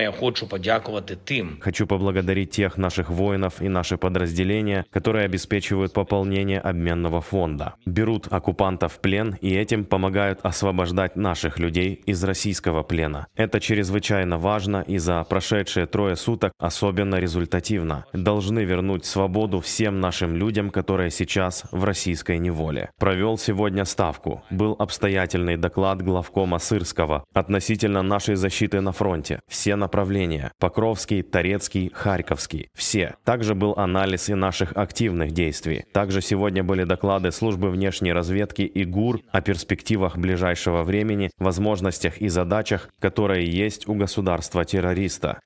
Я хочу подякувати тим. Хочу поблагодарить тех наших воинов и наши подразделения, которые обеспечивают пополнение обменного фонда, берут оккупантов в плен и этим помогают освобождать наших людей из российского плена. Это чрезвычайно важно и за прошедшие трое суток особенно результативно. Должны вернуть свободу всем нашим людям, которые сейчас в российской неволе. Провел сегодня ставку. Был обстоятельный доклад главкома Сырского относительно нашей защиты на фронте. Все направления – Покровский, Торецкий, Харьковский. Все. Также был анализ и наших активных действий. Также сегодня были доклады службы внешней разведки и ГУР о перспективах ближайшего времени, возможностях и задачах, которые есть у государства-террориста.